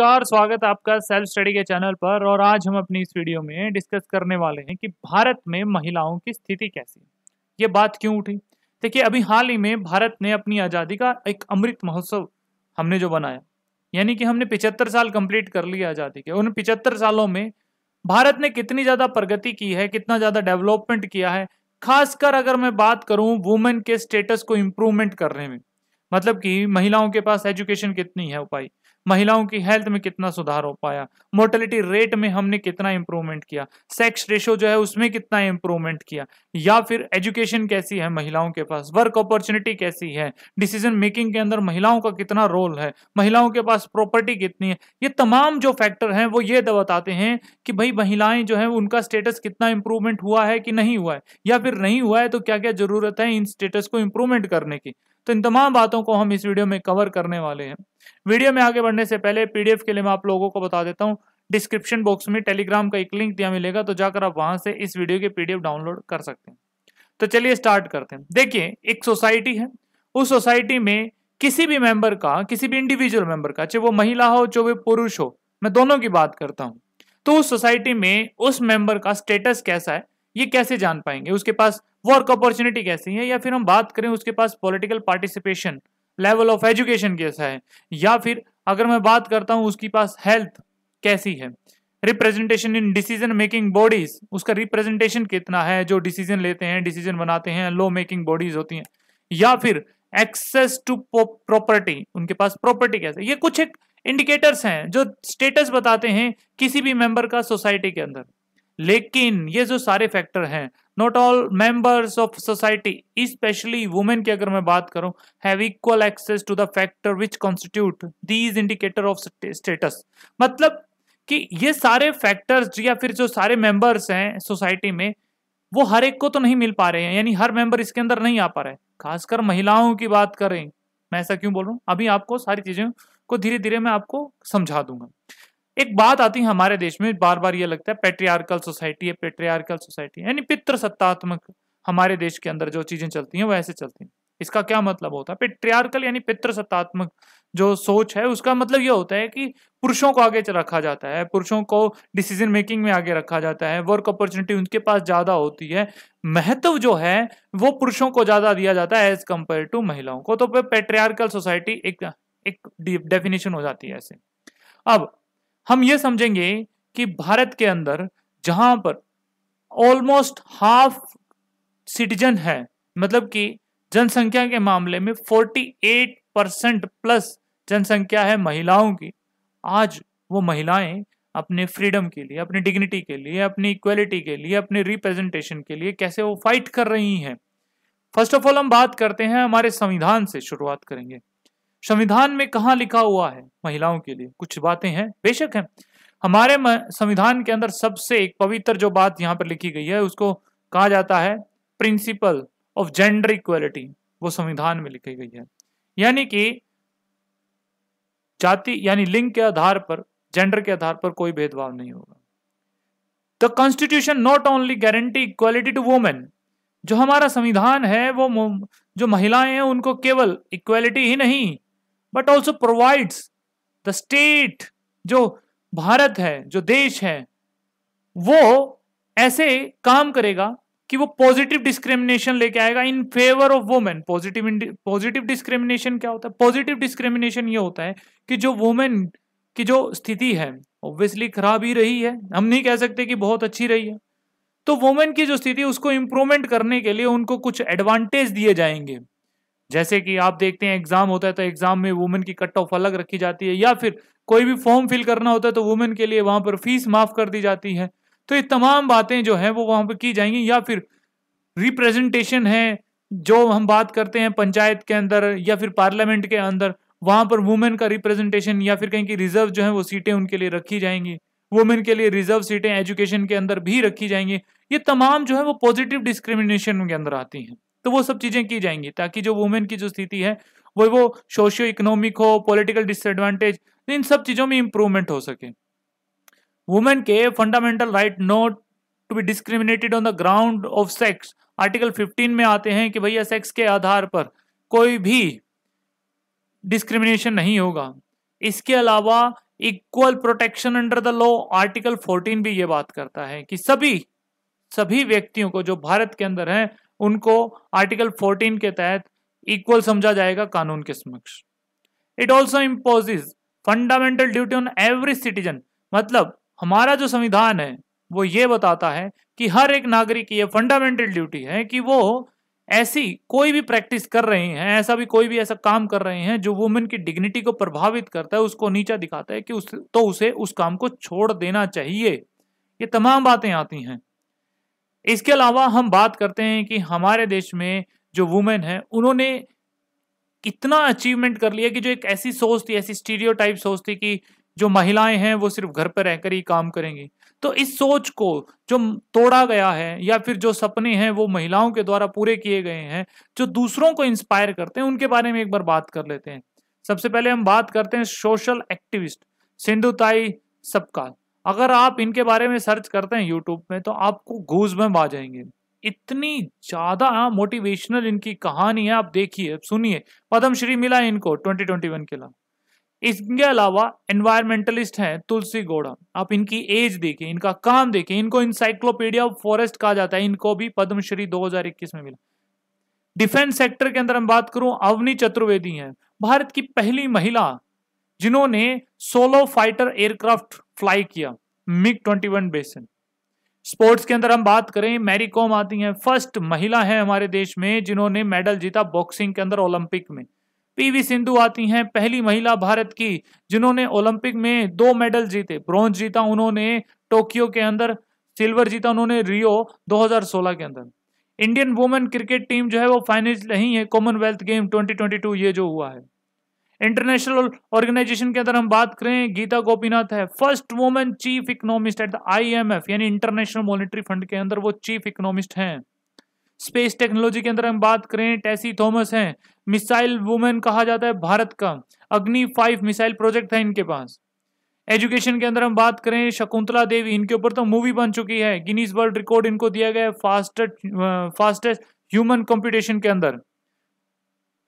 नमस्कार स्वागत आपका सेल्फ स्टडी के चैनल पर और आज हम अपनी इस वीडियो में डिस्कस करने वाले हैं कि भारत में महिलाओं की स्थिति कैसी ये बात क्यों उठी देखिए अभी हाल ही में भारत ने अपनी आज़ादी का एक अमृत महोत्सव हमने जो बनाया यानी कि हमने पिचहत्तर साल कंप्लीट कर लिया आज़ादी के उन पिचहत्तर सालों में भारत ने कितनी ज़्यादा प्रगति की है कितना ज़्यादा डेवलपमेंट किया है खासकर अगर मैं बात करूँ वुमेन के स्टेटस को इम्प्रूवमेंट करने में मतलब कि महिलाओं के पास एजुकेशन कितनी है उपाय महिलाओं की हेल्थ में कितना सुधार हो पाया मोर्टेलिटी रेट में हमने कितना इंप्रूवमेंट किया सेक्स रेशो जो है उसमें कितना इंप्रूवमेंट किया या फिर एजुकेशन कैसी है महिलाओं के पास वर्क अपॉर्चुनिटी कैसी है डिसीजन मेकिंग के अंदर महिलाओं का कितना रोल है महिलाओं के पास प्रॉपर्टी कितनी है ये तमाम जो फैक्टर हैं वो ये बताते हैं कि भाई महिलाएं जो है उनका स्टेटस कितना इंप्रूवमेंट हुआ है कि नहीं हुआ है या फिर नहीं हुआ है तो क्या क्या जरूरत है इन स्टेटस को इंप्रूवमेंट करने की तो इन तमाम बातों को हम इस वीडियो में कवर करने वाले हैं वीडियो में आगे बढ़ने से पहले पीडीएफ के लिए मैं आप लोगों को बता देता हूँ डिस्क्रिप्शन बॉक्स में टेलीग्राम का एक लिंक दिया मिलेगा तो जाकर आप वहां से इस वीडियो के पीडीएफ डाउनलोड कर सकते हैं तो चलिए स्टार्ट करते हैं देखिए एक सोसाइटी है उस सोसाइटी में किसी भी मेंबर का किसी भी इंडिविजुअल मेंबर का चाहे वो महिला हो चाहे वो पुरुष हो मैं दोनों की बात करता हूँ तो उस सोसाइटी में उस मेंबर का स्टेटस कैसा है ये कैसे जान पाएंगे उसके पास वर्क अपॉर्चुनिटी कैसी है या फिर हम बात करें उसके पास political participation level of education कैसा है या फिर अगर मैं बात करता हूँ उसके पास हेल्थ कैसी है representation in decision making bodies उसका रिप्रेजेंटेशन कितना है जो डिसीजन लेते हैं डिसीजन बनाते हैं लो मेकिंग बॉडीज होती हैं या फिर एक्सेस टू प्रॉपर्टी उनके पास प्रॉपर्टी कैसे ये कुछ एक इंडिकेटर्स हैं जो स्टेटस बताते हैं किसी भी मेंबर का सोसाइटी के अंदर लेकिन ये जो सारे फैक्टर हैं not all members of society specially women की अगर मैं बात करूं have equal access to the factor which constitute these indicator of status मतलब कि ये सारे फैक्टर्स या फिर जो सारे मेंबर्स हैं सोसाइटी में वो हर एक को तो नहीं मिल पा रहे हैं यानी हर मेंबर इसके अंदर नहीं आ पा रहा है खासकर महिलाओं की बात करें मैं ऐसा क्यों बोल रहा हूँ अभी आपको सारी चीजें को धीरे धीरे मैं आपको समझा दूंगा एक बात आती है हमारे देश में बार बार ये लगता है पेट्रियारिकल सोसाइटी है पेट्रियारिकल सोसाइटी यानी पितृ सत्तात्मक हमारे देश के अंदर जो चीजें चलती हैं वो ऐसे चलती हैं इसका क्या मतलब होता है पेट्रियारिकल यानी पितृ सत्तात्मक जो सोच है उसका मतलब ये होता है कि पुरुषों को आगे रखा जाता है पुरुषों को डिसीजन मेकिंग में आगे रखा जाता है वर्क अपॉर्चुनिटी उनके पास ज्यादा होती है महत्व जो है वो पुरुषों को ज्यादा दिया जाता है एज कंपेयर टू महिलाओं को तो पेट्रियारिकल सोसाइटी एक एक डेफिनेशन हो जाती है ऐसे अब हम ये समझेंगे कि भारत के अंदर जहां पर ऑलमोस्ट हाफ सिटीजन है मतलब कि जनसंख्या के मामले में 48 परसेंट प्लस जनसंख्या है महिलाओं की आज वो महिलाएं अपने फ्रीडम के लिए अपनी डिग्निटी के लिए अपनी इक्वलिटी के लिए अपने रिप्रेजेंटेशन के लिए कैसे वो फाइट कर रही हैं फर्स्ट ऑफ ऑल हम बात करते हैं हमारे संविधान से शुरुआत करेंगे संविधान में कहा लिखा हुआ है महिलाओं के लिए कुछ बातें हैं बेशक हैं हमारे संविधान के अंदर सबसे एक पवित्र जो बात यहाँ पर लिखी गई है उसको कहा जाता है प्रिंसिपल ऑफ जेंडर इक्वेलिटी वो संविधान में लिखी गई है यानी कि जाति यानी लिंग के आधार पर जेंडर के आधार पर कोई भेदभाव नहीं होगा the constitution not only guarantee equality to women जो हमारा संविधान है वो जो महिलाएं हैं उनको केवल इक्वालिटी ही नहीं but also provides the state जो भारत है जो देश है वो ऐसे काम करेगा कि वो पॉजिटिव डिस्क्रिमिनेशन लेके आएगा in favour of women positive positive discrimination क्या होता है पॉजिटिव डिस्क्रिमिनेशन ये होता है कि जो वुमेन की जो स्थिति है ऑब्वियसली खराब ही रही है हम नहीं कह सकते कि बहुत अच्छी रही है तो वुमेन की जो स्थिति उसको इम्प्रूवमेंट करने के लिए उनको कुछ एडवांटेज दिए जाएंगे जैसे कि आप देखते हैं एग्जाम होता है तो एग्जाम में वुमेन की कट ऑफ अलग रखी जाती है या फिर कोई भी फॉर्म फिल करना होता है तो वुमेन के लिए वहां पर फीस माफ कर दी जाती है तो ये तमाम बातें जो है वो वहां पर की जाएंगी या फिर रिप्रेजेंटेशन है जो हम बात करते हैं पंचायत के अंदर या फिर पार्लियामेंट के अंदर वहां पर वुमेन का रिप्रेजेंटेशन या फिर कहीं की रिजर्व जो है वो सीटें उनके लिए रखी जाएंगी वुमेन के लिए रिजर्व सीटें एजुकेशन के अंदर भी रखी जाएंगी ये तमाम जो है वो पॉजिटिव डिस्क्रिमिनेशन के अंदर आती हैं तो वो सब चीज़ें की जाएंगी ताकि जो वुमेन की जो स्थिति है वो वो सोशियो इकोनॉमिक हो पॉलिटिकल डिसएडवांटेज इन सब चीज़ों में इंप्रूवमेंट हो सके वुमेन के fundamental right not to be discriminated on the ground of sex article 15 में आते हैं कि भैया सेक्स के आधार पर कोई भी डिस्क्रिमिनेशन नहीं होगा इसके अलावा equal protection under the law article 14 भी ये बात करता है कि सभी सभी व्यक्तियों को जो भारत के अंदर हैं उनको आर्टिकल 14 के तहत इक्वल समझा जाएगा कानून के समक्ष it also imposes fundamental duty on every citizen मतलब हमारा जो संविधान है वो ये बताता है कि हर एक नागरिक की ये फंडामेंटल ड्यूटी है कि वो ऐसी कोई भी प्रैक्टिस कर रहे हैं ऐसा भी कोई भी ऐसा काम कर रहे हैं जो वुमेन की डिग्निटी को प्रभावित करता है उसको नीचा दिखाता है कि उस तो उसे उस काम को छोड़ देना चाहिए ये तमाम बातें आती हैं इसके अलावा हम बात करते हैं कि हमारे देश में जो वुमेन है उन्होंने इतना अचीवमेंट कर लिया कि जो एक ऐसी सोच थी ऐसी स्टीरियो टाइप सोच थी कि जो महिलाएं हैं वो सिर्फ घर पर रहकर ही काम करेंगी तो इस सोच को जो तोड़ा गया है या फिर जो सपने हैं वो महिलाओं के द्वारा पूरे किए गए हैं जो दूसरों को इंस्पायर करते हैं उनके बारे में एक बार बात कर लेते हैं सबसे पहले हम बात करते हैं सोशल एक्टिविस्ट सिंधुताई सबकाल अगर आप इनके बारे में सर्च करते हैं यूट्यूब में तो आपको घूस में आ जाएंगे इतनी ज्यादा मोटिवेशनल इनकी कहानी है आप देखिए सुनिए पद्मश्री मिला इनको 2021 के लिए इसके अलावा एनवायरमेंटलिस्ट हैं तुलसी गौड़ा आप इनकी एज देखिए इनका काम देखिए इनको इंसाइक्लोपीडिया ऑफ फॉरेस्ट कहा जाता है इनको भी पद्मश्री 2021 में मिला डिफेंस सेक्टर के अंदर हम बात करूं अवनी चतुर्वेदी हैं भारत की पहली महिला जिन्होंने सोलो फाइटर एयरक्राफ्ट फ्लाई किया मिग 21 बेसन स्पोर्ट्स के अंदर हम बात करें मैरी कॉम आती हैं फर्स्ट महिला हैं हमारे देश में जिन्होंने मेडल जीता बॉक्सिंग के अंदर ओलंपिक में पीवी सिंधु आती हैं पहली महिला भारत की जिन्होंने ओलंपिक में दो मेडल जीते ब्रॉन्ज जीता उन्होंने टोक्यो के अंदर सिल्वर जीता उन्होंने रियो 2016 के अंदर इंडियन वुमेन क्रिकेट टीम जो है वो फाइनल नहीं है कॉमनवेल्थ गेम 2022 ये जो हुआ है इंटरनेशनल ऑर्गेनाइजेशन के अंदर हम बात करें गीता गोपीनाथ है first women chief economist at the IMF यानी इंटरनेशनल मॉनिटरी फंड के अंदर वो चीफ इकोनॉमिस्ट हैं स्पेस टेक्नोलॉजी के अंदर हम बात करें टेसी थॉमस हैं मिसाइल वुमेन कहा जाता है भारत का अग्नि फाइव मिसाइल प्रोजेक्ट है इनके पास एजुकेशन के अंदर हम बात करें शकुंतला देवी इनके ऊपर तो मूवी बन चुकी है गिनीज वर्ल्ड रिकॉर्ड इनको दिया गया है फास्टेस्ट ह्यूमन कॉम्पिटिशन के अंदर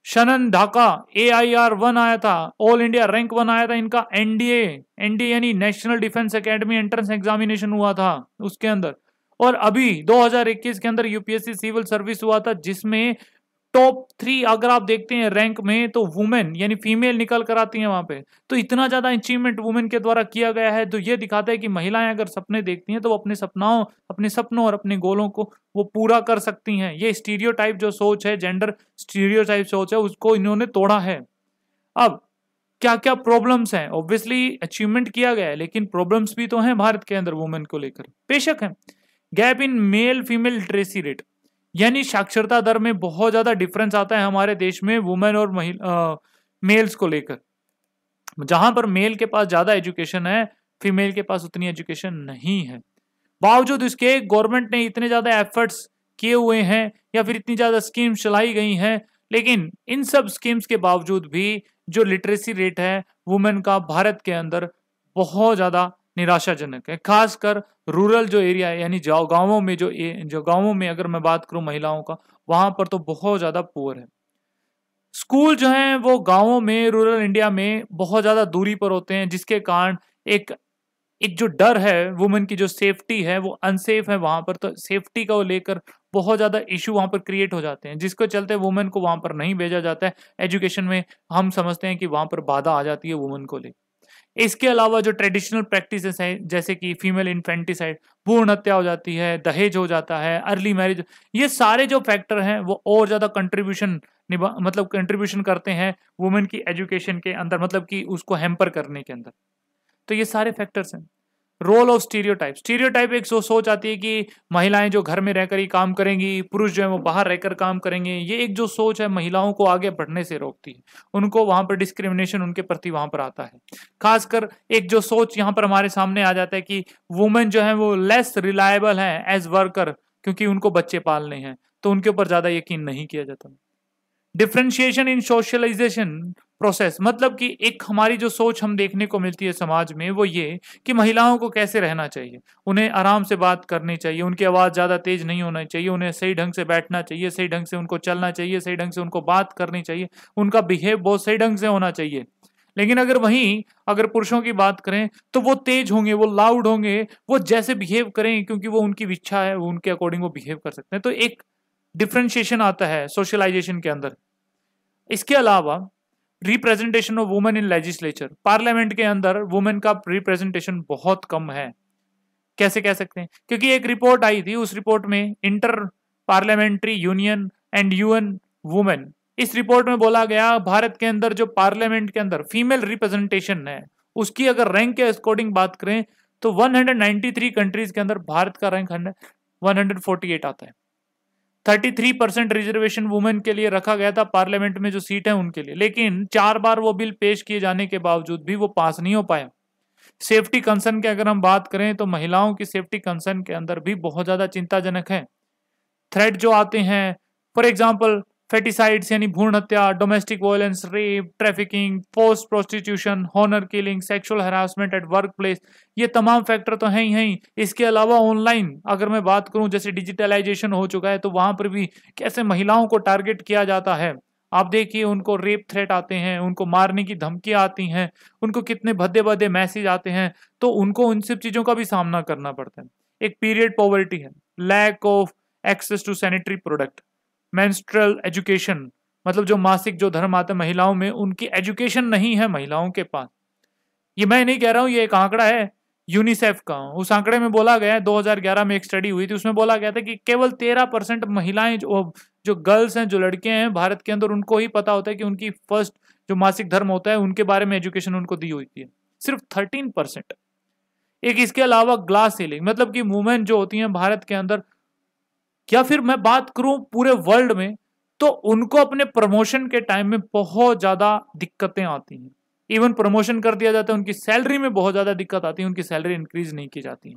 Shanan Dhaka A I R one आया था ऑल इंडिया रैंक वन आया था इनका एनडीए एनडीए यानी national defence academy entrance examination हुआ था उसके अंदर और अभी 2021 के अंदर यूपीएससी सिविल सर्विस हुआ था जिसमें टॉप थ्री अगर आप देखते हैं रैंक में तो वुमेन यानी फीमेल निकल कर आती है वहां पे तो इतना ज्यादा अचीवमेंट वुमेन के द्वारा किया गया है तो ये दिखाता है कि महिलाएं अगर सपने देखती हैं तो वो अपने सपनाओं अपने सपनों और अपने गोलों को वो पूरा कर सकती हैं ये स्टीरियो जो सोच है जेंडर स्टीरियो सोच है उसको इन्होंने तोड़ा है अब क्या क्या प्रॉब्लम्स हैं ऑब्वियसली अचीवमेंट किया गया है लेकिन प्रॉब्लम्स भी तो हैं भारत के अंदर वुमेन को लेकर बेशक है gap in male female literacy rate यानी साक्षरता दर में बहुत ज्यादा डिफरेंस आता है हमारे देश में वुमेन और महिला मेल्स को लेकर जहां पर मेल के पास ज्यादा एजुकेशन है फीमेल के पास उतनी एजुकेशन नहीं है बावजूद इसके गवर्नमेंट ने इतने ज्यादा एफर्ट्स किए हुए हैं या फिर इतनी ज्यादा स्कीम्स चलाई गई हैं लेकिन इन सब स्कीम्स के बावजूद भी जो लिटरेसी रेट है वुमेन का भारत के अंदर बहुत ज्यादा निराशाजनक है खासकर रूरल जो एरिया है यानी गाँवों में जो जो गाँवों में अगर मैं बात करूँ महिलाओं का वहां पर तो बहुत ज़्यादा पुअर है स्कूल जो हैं वो गाँवों में रूरल इंडिया में बहुत ज़्यादा दूरी पर होते हैं जिसके कारण एक एक जो डर है वुमेन की जो सेफ्टी है वो अनसेफ है वहां पर तो सेफ्टी का वो लेकर बहुत ज़्यादा इशू वहां पर क्रिएट हो जाते हैं जिसके चलते वुमेन को वहां पर नहीं भेजा जाता है एजुकेशन में हम समझते हैं कि वहां पर बाधा आ जाती है वुमेन को लेकर इसके अलावा जो ट्रेडिशनल प्रैक्टिस हैं जैसे कि फीमेल इन्फेंटिसाइड भूण हत्या हो जाती है दहेज हो जाता है अर्ली मैरिज ये सारे जो फैक्टर हैं वो और ज़्यादा कंट्रीब्यूशन निभा मतलब कंट्रीब्यूशन करते हैं वुमेन की एजुकेशन के अंदर मतलब कि उसको हैम्पर करने के अंदर तो ये सारे फैक्टर्स हैं रोल ऑफ स्टीरियोटाइप स्टीरियोटाइप एक सोच सोच आती है कि महिलाएं जो घर में रहकर ही काम करेंगी पुरुष जो है वो बाहर रहकर काम करेंगे ये एक जो सोच है महिलाओं को आगे बढ़ने से रोकती है उनको वहां पर डिस्क्रिमिनेशन उनके प्रति वहां पर आता है खासकर एक जो सोच यहाँ पर हमारे सामने आ जाता है कि वुमेन जो है वो लेस रिलायबल है एज वर्कर क्योंकि उनको बच्चे पालने हैं तो उनके ऊपर ज्यादा यकीन नहीं किया जाता डिफ्रेंशिएशन इन सोशलाइजेशन प्रोसेस मतलब कि एक हमारी जो सोच हम देखने को मिलती है समाज में वो ये कि महिलाओं को कैसे रहना चाहिए उन्हें आराम से बात करनी चाहिए उनकी आवाज़ ज़्यादा तेज़ नहीं होना चाहिए उन्हें सही ढंग से बैठना चाहिए सही ढंग से उनको चलना चाहिए सही ढंग से उनको बात करनी चाहिए उनका बिहेव बहुत सही ढंग से होना चाहिए लेकिन अगर वहीं अगर पुरुषों की बात करें तो वो तेज होंगे वो लाउड होंगे वो जैसे बिहेव करें क्योंकि वो उनकी इच्छा है वो उनके अकॉर्डिंग वो बिहेव कर सकते हैं तो एक डिफ्रेंशिएशन आता है सोशलाइजेशन के अंदर इसके अलावा representation of women in legislature parliament के अंदर वुमेन का रिप्रेजेंटेशन बहुत कम है कैसे कह सकते हैं क्योंकि एक रिपोर्ट आई थी उस रिपोर्ट में inter parliamentary union and UN women इस रिपोर्ट में बोला गया भारत के अंदर जो पार्लियामेंट के अंदर फीमेल रिप्रेजेंटेशन है उसकी अगर रैंक के अकॉर्डिंग बात करें तो 193 कंट्रीज के अंदर भारत का रैंक 148 आता है 33 परसेंट रिजर्वेशन वुमेन के लिए रखा गया था पार्लियामेंट में जो सीट है उनके लिए लेकिन चार बार वो बिल पेश किए जाने के बावजूद भी वो पास नहीं हो पाया सेफ्टी कंसर्न की अगर हम बात करें तो महिलाओं की सेफ्टी कंसर्न के अंदर भी बहुत ज्यादा चिंताजनक है थ्रेड जो आते हैं फॉर एग्जाम्पल फेटिसाइड्स यानी भ्रूण हत्या domestic violence rape trafficking post prostitution honour killing sexual harassment at work place ये तमाम फैक्टर तो हैं ही हैं इसके अलावा ऑनलाइन अगर मैं बात करूं जैसे डिजिटलाइजेशन हो चुका है तो वहां पर भी कैसे महिलाओं को टारगेट किया जाता है आप देखिए उनको रेप थ्रेट आते हैं उनको मारने की धमकियां आती हैं उनको कितने भद्दे भद्दे मैसेज आते हैं तो उनको उन सब चीज़ों का भी सामना करना पड़ता है एक पीरियड पॉवर्टी है lack of access to sanitary product menstrual education मतलब जो मासिक जो धर्म आते महिलाओं में उनकी एजुकेशन नहीं है महिलाओं के पास ये मैं नहीं कह रहा हूँ ये एक आंकड़ा है यूनिसेफ का उस आंकड़े में बोला गया है 2011 में एक स्टडी हुई थी उसमें बोला गया था कि केवल 13 परसेंट महिलाएं जो जो गर्ल्स हैं जो लड़के हैं भारत के अंदर उनको ही पता होता है कि उनकी फर्स्ट जो मासिक धर्म होता है उनके बारे में एजुकेशन उनको दी हुई थी सिर्फ थर्टीन परसेंट एक इसके अलावा ग्लास सीलिंग मतलब कि वुमेन जो होती हैं भारत के अंदर या फिर मैं बात करूं पूरे वर्ल्ड में तो उनको अपने प्रमोशन के टाइम में बहुत ज्यादा दिक्कतें आती हैं इवन प्रमोशन कर दिया जाता है उनकी सैलरी में बहुत ज्यादा दिक्कत आती है उनकी सैलरी इंक्रीज नहीं की जाती है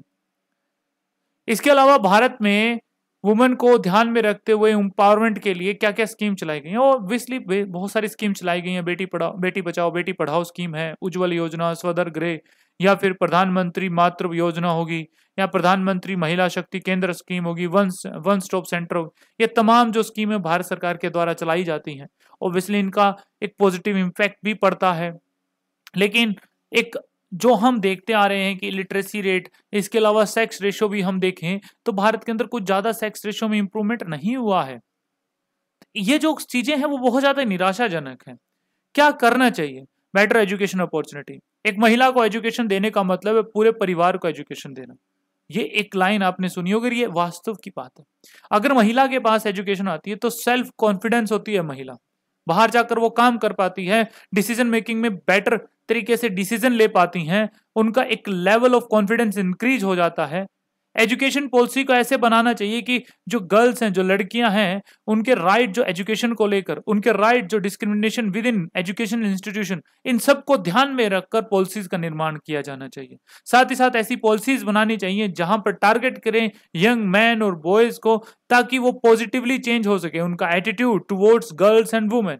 इसके अलावा भारत में वुमेन को ध्यान में रखते हुए एम्पावरमेंट के लिए क्या क्या स्कीम चलाई गई और ऑब्वियसली बहुत सारी स्कीम चलाई गई हैं बेटी पढ़ाओ बेटी बचाओ बेटी पढ़ाओ स्कीम है उज्ज्वल योजना स्वदर गृह या फिर प्रधानमंत्री मातृ योजना होगी या प्रधानमंत्री महिला शक्ति केंद्र स्कीम होगी वन वन स्टॉप सेंटर होगी ये तमाम जो स्कीमें भारत सरकार के द्वारा चलाई जाती हैं ओबियसली इनका एक पॉजिटिव इम्पैक्ट भी पड़ता है लेकिन एक जो हम देखते आ रहे हैं कि लिटरेसी रेट इसके अलावा सेक्स रेशो भी हम देखें तो भारत के अंदर कुछ ज़्यादा सेक्स रेशो में इम्प्रूवमेंट नहीं हुआ है ये जो चीज़ें हैं वो बहुत ज़्यादा निराशाजनक है क्या करना चाहिए बेटर एजुकेशन अपॉर्चुनिटी एक महिला को एजुकेशन देने का मतलब है पूरे परिवार को एजुकेशन देना ये एक लाइन आपने सुनी होगी ये वास्तव की बात है अगर महिला के पास एजुकेशन आती है तो सेल्फ कॉन्फिडेंस होती है महिला बाहर जाकर वो काम कर पाती है डिसीजन मेकिंग में बेटर तरीके से डिसीजन ले पाती हैं उनका एक लेवल ऑफ कॉन्फिडेंस इंक्रीज हो जाता है एजुकेशन पॉलिसी को ऐसे बनाना चाहिए कि जो गर्ल्स हैं जो लड़कियां हैं उनके राइट जो एजुकेशन को लेकर उनके राइट जो discrimination within education institution इन सब को ध्यान में रखकर पॉलिसीज का निर्माण किया जाना चाहिए साथ ही साथ ऐसी पॉलिसीज बनानी चाहिए जहां पर टारगेट करें यंग मैन और बॉयज को ताकि वो पॉजिटिवली चेंज हो सके उनका attitude towards girls and women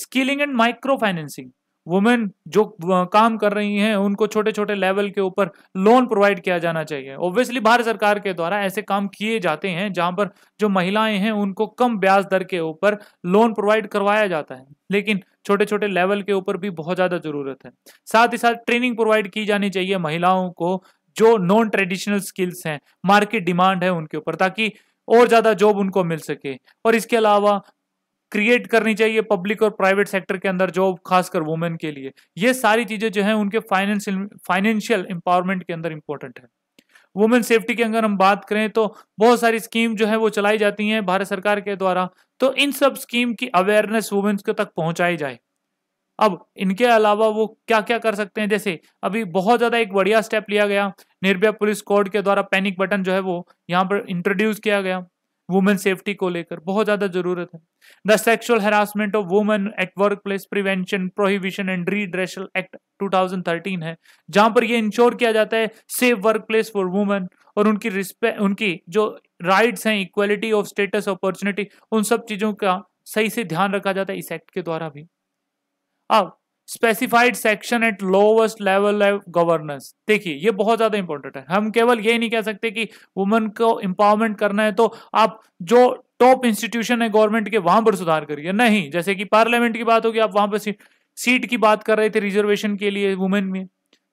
skilling and micro financing women जो काम कर रही हैं उनको छोटे छोटे लेवल के ऊपर लोन प्रोवाइड किया जाना चाहिए ऑब्वियसली भारत सरकार के द्वारा ऐसे काम किए जाते हैं जहां पर जो महिलाएं हैं उनको कम ब्याज दर के ऊपर लोन प्रोवाइड करवाया जाता है लेकिन छोटे छोटे लेवल के ऊपर भी बहुत ज़्यादा ज़रूरत है साथ ही साथ ट्रेनिंग प्रोवाइड की जानी चाहिए महिलाओं को जो नॉन ट्रेडिशनल स्किल्स हैं मार्केट डिमांड है उनके ऊपर ताकि और ज़्यादा जॉब उनको मिल सके और इसके अलावा क्रिएट करनी चाहिए पब्लिक और प्राइवेट सेक्टर के अंदर जॉब खासकर वुमेन के लिए ये सारी चीज़ें जो है उनके फाइनेंशियल फाइनेंशियल एम्पावरमेंट के अंदर इंपॉर्टेंट है वुमेन सेफ्टी की अगर हम बात करें तो बहुत सारी स्कीम जो है वो चलाई जाती हैं भारत सरकार के द्वारा तो इन सब स्कीम की अवेयरनेस वुमेन्स के तक पहुंचाई जाए अब इनके अलावा वो क्या क्या कर सकते हैं जैसे अभी बहुत ज़्यादा एक बढ़िया स्टेप लिया गया निर्भया पुलिस कोड के द्वारा पैनिक बटन जो है वो यहाँ पर इंट्रोड्यूस किया गया वुमेन सेफ्टी को लेकर बहुत ज्यादा जरूरत है the sexual harassment of women at work place prevention prohibition and redressal act 2013 है जहां पर ये इंश्योर किया जाता है safe work place for women और उनकी रिस्पेक्ट उनकी जो राइट्स हैं इक्वलिटी ऑफ स्टेटस अपॉर्चुनिटी उन सब चीजों का सही से ध्यान रखा जाता है इस एक्ट के द्वारा भी अब specified section at lowest level of governance देखिए ये बहुत ज़्यादा इंपॉर्टेंट है हम केवल ये नहीं कह सकते कि वुमेन को एम्पावरमेंट करना है तो आप जो टॉप इंस्टीट्यूशन है गवर्नमेंट के वहां पर सुधार करिए नहीं जैसे कि पार्लियामेंट की बात होगी आप वहां पर सीट, सीट की बात कर रहे थे रिजर्वेशन के लिए वुमेन में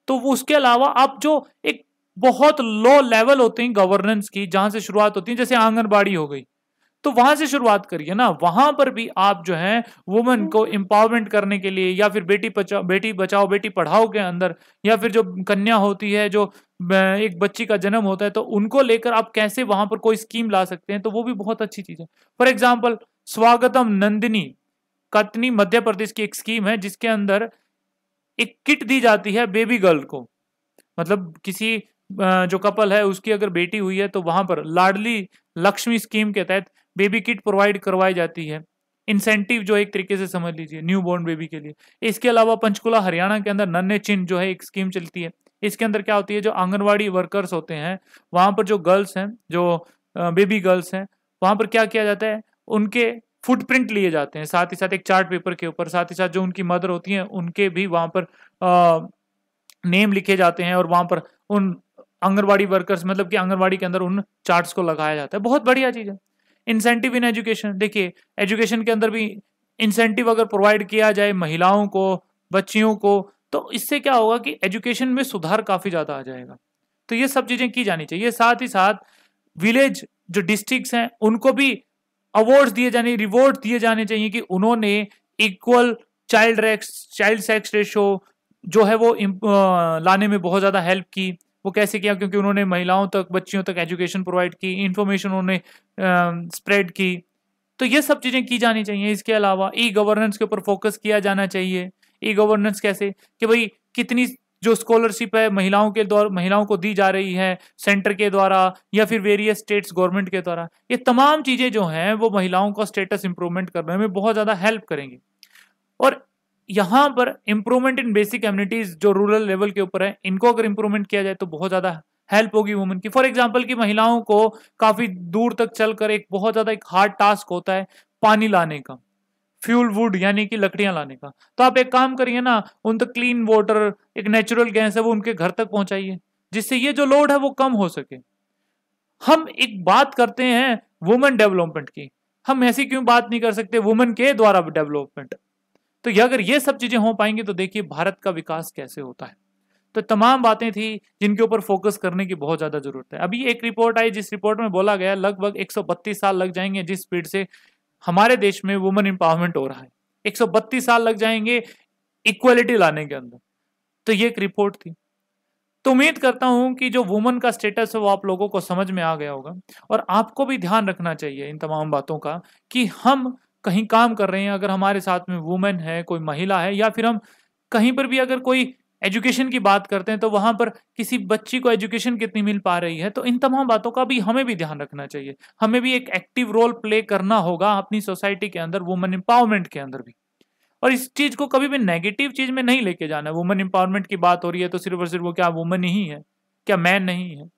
तो उसके अलावा आप जो एक बहुत लो लेवल होते हैं गवर्नेंस की जहां से शुरुआत होती है जैसे आंगनबाड़ी हो गई तो वहां से शुरुआत करिए ना वहां पर भी आप जो है वुमेन को एम्पावरमेंट करने के लिए या फिर बेटी बचाओ बेटी बचाओ बेटी पढ़ाओ के अंदर या फिर जो कन्या होती है जो एक बच्ची का जन्म होता है तो उनको लेकर आप कैसे वहां पर कोई स्कीम ला सकते हैं तो वो भी बहुत अच्छी चीज है फॉर एग्जाम्पल स्वागतम नंदिनी कटनी मध्य प्रदेश की एक स्कीम है जिसके अंदर एक किट दी जाती है बेबी गर्ल को मतलब किसी जो कपल है उसकी अगर बेटी हुई है तो वहां पर लाडली लक्ष्मी स्कीम के तहत बेबी किट प्रोवाइड करवाई जाती है इंसेंटिव जो एक तरीके से समझ लीजिए न्यू बॉर्न बेबी के लिए इसके अलावा पंचकुला हरियाणा के अंदर नन्हे चिन्ह जो है एक स्कीम चलती है इसके अंदर क्या होती है जो आंगनवाड़ी वर्कर्स होते हैं वहाँ पर जो गर्ल्स हैं जो बेबी गर्ल्स हैं वहां पर क्या किया जाता है उनके फुटप्रिंट लिए जाते हैं साथ ही साथ एक चार्ट पेपर के ऊपर साथ ही साथ जो उनकी मदर होती हैं उनके भी वहाँ पर आ, नेम लिखे जाते हैं और वहाँ पर उन आंगनबाड़ी वर्कर्स मतलब कि आंगनबाड़ी के अंदर उन चार्ट्स को लगाया जाता है बहुत बढ़िया चीज़ है इंसेंटिव इन एजुकेशन देखिए एजुकेशन के अंदर भी इंसेंटिव अगर प्रोवाइड किया जाए महिलाओं को बच्चियों को तो इससे क्या होगा कि एजुकेशन में सुधार काफ़ी ज़्यादा आ जाएगा तो ये सब चीज़ें की जानी चाहिए साथ ही साथ विलेज जो डिस्ट्रिक्ट हैं उनको भी अवार्ड्स दिए जाने रिवॉर्ड दिए जाने चाहिए कि उन्होंने इक्वल चाइल्ड रेक्स चाइल्ड सेक्स रेशो जो है वो लाने में बहुत ज़्यादा हेल्प की वो कैसे किया क्योंकि उन्होंने महिलाओं तक बच्चियों तक एजुकेशन प्रोवाइड की इन्फॉर्मेशन उन्होंने स्प्रेड की तो ये सब चीज़ें की जानी चाहिए इसके अलावा ई गवर्नेंस के ऊपर फोकस किया जाना चाहिए ई गवर्नेंस कैसे कि भाई कितनी जो स्कॉलरशिप है महिलाओं के द्वारा महिलाओं को दी जा रही है सेंटर के द्वारा या फिर वेरियस स्टेट्स गवर्नमेंट के द्वारा ये तमाम चीज़ें जो हैं वो महिलाओं का स्टेटस इंप्रूवमेंट करने में बहुत ज़्यादा हेल्प करेंगे और यहां पर इंप्रूवमेंट इन बेसिक एम्यूनिटीज जो रूरल लेवल के ऊपर है इनको अगर इंप्रूवमेंट किया जाए तो बहुत ज्यादा हेल्प होगी वुमेन की फॉर एग्जाम्पल की महिलाओं को काफी दूर तक चलकर एक बहुत ज्यादा एक हार्ड टास्क होता है पानी लाने का फ्यूल वुड यानी कि लकड़ियां लाने का तो आप एक काम करिए ना उन तक क्लीन वाटर एक नेचुरल गैस है वो उनके घर तक पहुंचाइए जिससे ये जो लोड है वो कम हो सके हम एक बात करते हैं वुमेन डेवलपमेंट की हम ऐसी क्यों बात नहीं कर सकते वुमेन के द्वारा डेवलपमेंट तो अगर ये सब चीज़ें हो पाएंगी तो देखिए भारत का विकास कैसे होता है तो तमाम बातें थी जिनके ऊपर फोकस करने की बहुत ज़्यादा ज़रूरत है अभी एक रिपोर्ट आई जिस रिपोर्ट में बोला गया लगभग 132 साल लग जाएंगे जिस स्पीड से हमारे देश में वुमेन एम्पावरमेंट हो रहा है 132 साल लग जाएंगे इक्वालिटी लाने के अंदर तो ये एक रिपोर्ट थी तो उम्मीद करता हूं कि जो वुमन का स्टेटस है वो आप लोगों को समझ में आ गया होगा और आपको भी ध्यान रखना चाहिए इन तमाम बातों का कि हम कहीं काम कर रहे हैं अगर हमारे साथ में वुमेन है कोई महिला है या फिर हम कहीं पर भी अगर कोई एजुकेशन की बात करते हैं तो वहाँ पर किसी बच्ची को एजुकेशन कितनी मिल पा रही है तो इन तमाम बातों का भी हमें भी ध्यान रखना चाहिए हमें भी एक एक्टिव रोल प्ले करना होगा अपनी सोसाइटी के अंदर वुमेन एम्पावरमेंट के अंदर भी और इस चीज़ को कभी भी नेगेटिव चीज़ में नहीं लेके जाना है वुमेन एम्पावरमेंट की बात हो रही है तो सिर्फ और सिर्फ वो क्या वुमेन ही है क्या मैन नहीं है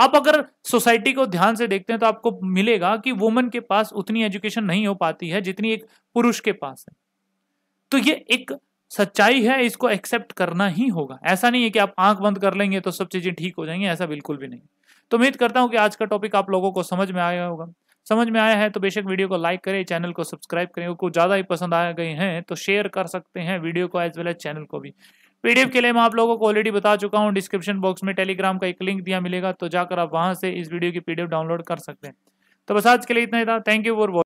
आप अगर सोसाइटी को ध्यान से देखते हैं तो आपको मिलेगा कि वुमेन के पास उतनी एजुकेशन नहीं हो पाती है जितनी एक पुरुष के पास है तो ये एक सच्चाई है इसको एक्सेप्ट करना ही होगा ऐसा नहीं है कि आप आंख बंद कर लेंगे तो सब चीजें ठीक हो जाएंगी ऐसा बिल्कुल भी नहीं तो उम्मीद करता हूं कि आज का टॉपिक आप लोगों को समझ में आया होगा समझ में आया है तो बेशक वीडियो को लाइक करें चैनल को सब्सक्राइब करें कुछ ज़्यादा ही पसंद आ गए हैं तो शेयर कर सकते हैं वीडियो को एज वेल एज चैनल को भी पीडीएफ के लिए मैं आप लोगों को ऑलरेडी बता चुका हूँ डिस्क्रिप्शन बॉक्स में टेलीग्राम का एक लिंक दिया मिलेगा तो जाकर आप वहां से इस वीडियो की पीडीएफ डाउनलोड कर सकते हैं तो बस आज के लिए इतना ही था थैंक यू फॉर